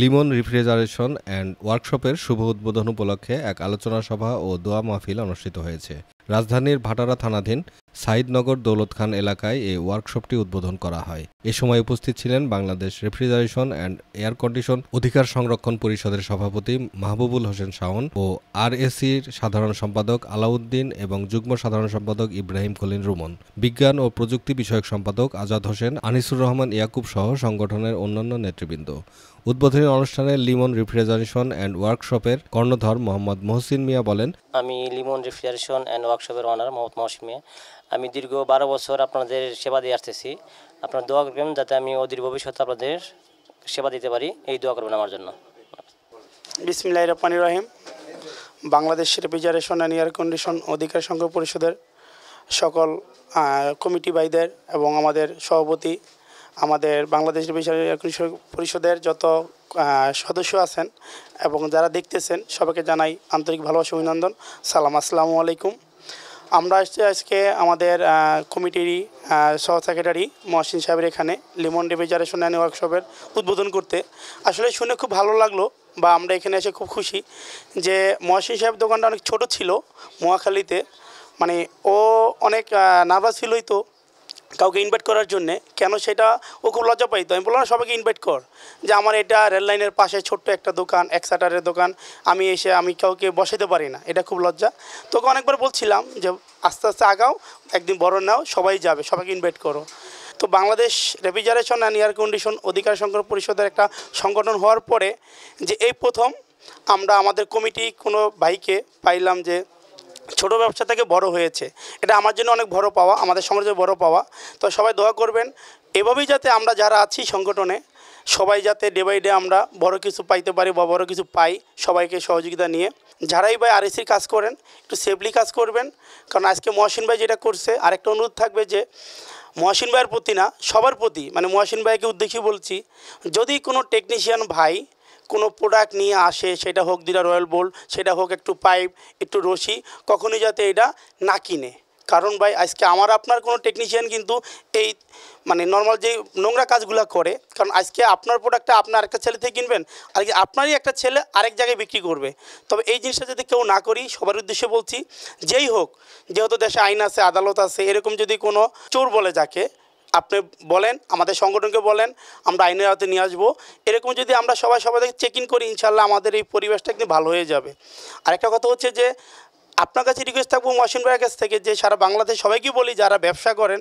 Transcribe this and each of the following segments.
Limon refrigeration and ওয়ার্কশপের শুভ উদ্বোধন উপলক্ষে এক আলোচনা সভা ও দোয়া মাহফিল অনুষ্ঠিত হয়েছে রাজধানীর ভাটারা থানাধীন সাইদনগর দৌলত খান এলাকায় এই ওয়ার্কশপটি উদ্বোধন করা হয় এ সময় উপস্থিত ছিলেন Bangladesh refrigeration and air condition অধিকার সংরক্ষণ পরিষদের সভাপতি মাহবুবুল হোসেন শাওন ও আরএসির সাধারণ সম্পাদক আলাউদ্দিন এবং যুগ্ম সাধারণ সম্পাদক ইব্রাহিম খলিন রুমন বিজ্ঞান ও প্রযুক্তি বিষয়ক সম্পাদক আজাদ হোসেন আনিসুর রহমান ইয়াকুব সহ সংগঠনের অন্যান্য নেতৃবৃন্দ উদ্বোধনী অনুষ্ঠানে লিমন রেফ্রিজারেশন অ্যান্ড ওয়ার্কশপের কর্ণধর মোহাম্মদ মোহসিন মিয়া বলেন আমি লিমন রেফ্রিজারেশন অ্যান্ড ওয়ার্কশপের ওনার মোহাম্মদ মহসিন মিয়া আমি দীর্ঘ বারো বছর আপনাদের সেবা দিয়ে আসতেছি আপনার দোয়া করবেন যাতে আমি অদূর ভবিষ্যতে আপনাদের সেবা দিতে পারি এই দোয়া করবেন আমার জন্য বিসমিল্লাহ রহমান রহিম Bangladesh refrigeration and air condition অধিকার সংঘ পরিষদের সকল কমিটি ভাইদের এবং আমাদের সভাপতি আমাদের বাংলাদেশ পরিষদের যত সদস্য আছেন এবং যারা দেখতেছেন সবাইকে জানাই আন্তরিক ভালোবাসা অভিনন্দন সালাম আসসালামু আলাইকুম আমরা আসছি আজকে আমাদের কমিটিরই সহ সেক্রেটারি মহসিন সাহেবের এখানে লিমন রেভিজারেশন অ্যান্ড ওয়ার্কশপের উদ্বোধন করতে আসলে শুনে খুব ভালো লাগলো বা আমরা এখানে এসে খুব খুশি যে মহসিন সাহেব দোকানটা অনেক ছোট ছিল মোয়াখালীতে মানে ও অনেক নার্ভাস ছিলই তো কাউকে ইনভাইট করার জন্যে কেন সেটা ও খুব লজ্জা পাইতো আমি বললাম সবাইকে ইনভাইট কর যে আমার এটা রেললাইনের পাশে ছোট্ট একটা দোকান এক শাটারের দোকান আমি এসে আমি কাউকে বসাইতে পারি না এটা খুব লজ্জা তোকে অনেকবার বলছিলাম যে আস্তে আস্তে আগাও একদিন বড় নাও সবাই যাবে সবাইকে ইনভাইট করো তো Bangladesh refrigeration and air condition অধিকার সংগ্রহ পরিষদের একটা সংগঠন হওয়ার পরে যে এই প্রথম আমরা আমাদের কমিটি কোনো ভাইকে পাইলাম যে ছোট ব্যবসা থেকে বড় হয়েছে এটা আমার জন্য অনেক বড় পাওয়া আমাদের সমাজে বড় পাওয়া তো সবাই দোয়া করবেন এভাবেই যাতে আমরা যারা আছি সংগঠনে সবাই যাতে ডে বাই ডে আমরা বড় কিছু পাইতে পারি বা বড় কিছু পাই সবাইকে সহযোগিতা নিয়ে যারাই ভাই আরএসির কাজ করেন একটু সেফলি কাজ করবেন কারণ আজকে মহাসিন ভাই যেটা করছে আরেকটা অনুরোধ থাকবে যে মহাসিন ভাইয়ের প্রতি না সবার প্রতি মানে মহাসিন ভাইকে উদ্দেশ্যে বলছি যদি কোনো টেকনিশিয়ান ভাই কোনো প্রোডাক্ট নিয়ে আসে সেটা হোক দিলা রয়্যাল বোল সেটা হোক একটু পাইপ একটু রশি কখনই যাতে এটা না কিনে কারণ ভাই আজকে আমার আপনার কোনো টেকনিশিয়ান কিন্তু এই মানে নর্মাল যে নোংরা কাজগুলো করে কারণ আজকে আপনার প্রোডাক্টটা আপনার একটা ছেলে থেকে কিনবেন আর কি আপনারই একটা ছেলে আরেক জায়গায় বিক্রি করবে তবে এই জিনিসটা যদি কেউ না করি সবার উদ্দেশ্যে বলছি যেই হোক যেহেতু দেশে আইন আছে আদালত আছে এরকম যদি কোনো চোর বলে যাকে আপনি বলেন আমাদের সংগঠনকে বলেন আমরা আইনের হাতে নিয়ে আসবো এরকম যদি আমরা সবাই সবাই চেক ইন করি ইনশাল্লাহ আমাদের এই পরিবেশটা কিন্তু ভালো হয়ে যাবে আরেকটা কথা হচ্ছে যে আপনার কাছে রিকোয়েস্ট থাকবো মহসিন ভাইয়ের কাছ থেকে যে সারা বাংলাদেশ সবাইকে বলি যারা ব্যবসা করেন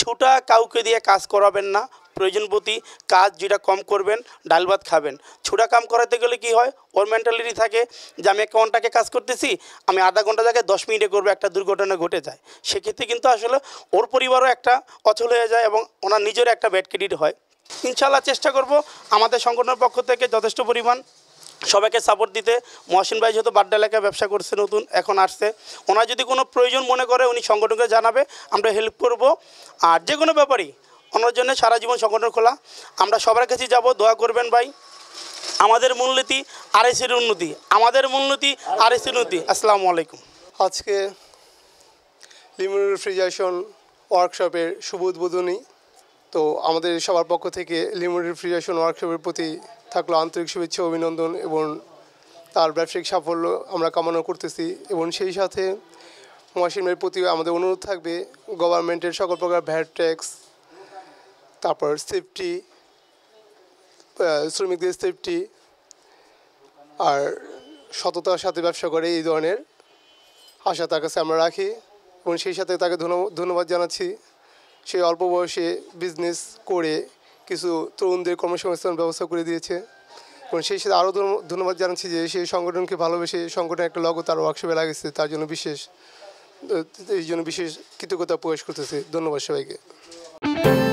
ছোটা কাউকে দিয়ে কাজ করাবেন না প্রয়োজন প্রতি কাজ যেটা কম করবেন ডাল ভাত খাবেন ছোটা কাম করাতে গেলে কি হয় ওর মেন্টালিটি থাকে যে আমি এক ঘন্টাকে কাজ করতেছি আমি আধা ঘন্টা জায়গায় দশ মিনিটে করবো একটা দুর্ঘটনা ঘটে যায় সেক্ষেত্রে কিন্তু আসলে ওর পরিবারও একটা অচল হয়ে যায় এবং ওনার নিজের একটা ব্যাড ক্রেডিট হয় ইনশাল্লাহ চেষ্টা করব আমাদের সংগঠনের পক্ষ থেকে যথেষ্ট পরিমাণ সবাইকে সাপোর্ট দিতে মহসিন ভাই যেহেতু বাড্ডা এলাকায় ব্যবসা করছে নতুন এখন আসছে ওনার যদি কোনো প্রয়োজন মনে করে উনি সংগঠনকে জানাবে আমরা হেল্প করব আর যে কোনো ব্যাপারই ওনার জন্য সারা জীবন সংগঠন খোলা আমরা সবার কাছে যাব দোয়া করবেন ভাই আমাদের মূলনীতি আরএসির উন্নতি আমাদের মূলনীতি আরএসির উন্নতি আসসালামু আলাইকুম আজকে লিমন রেফ্রিজারেশন ওয়ার্কশপের শুভ উদ্বোধনী তো আমাদের সবার পক্ষ থেকে লিমন রেফ্রিজারেশন ওয়ার্কশপের প্রতি থাকলো আন্তরিক শুভেচ্ছা অভিনন্দন এবং তার ব্যবসায়িক সাফল্য আমরা কামনা করতেছি এবং সেই সাথে মহাসিমের প্রতি আমাদের অনুরোধ থাকবে গভর্নমেন্টের সকল প্রকার ভ্যাট ট্যাক্স তারপর সেফটি শ্রমিকদের সেফটি আর সততার সাথে ব্যবসা করে এই ধরনের আশা তার কাছে আমরা রাখি এবং সেই সাথে তাকে ধন্যবাদ জানাচ্ছি সে অল্প বয়সে বিজনেস করে কিছু তরুণদের কর্মসংস্থান ব্যবস্থা করে দিয়েছে এবং সেই সাথে আরও ধন্যবাদ জানাচ্ছি যে সেই সংগঠনকে ভালোবেসে সংগঠনের একটা লগত তার ওয়ার্কশপে লাগিয়েছে তার জন্য বিশেষ এই জন্য বিশেষ কৃতজ্ঞতা প্রকাশ করতেছে ধন্যবাদ সবাইকে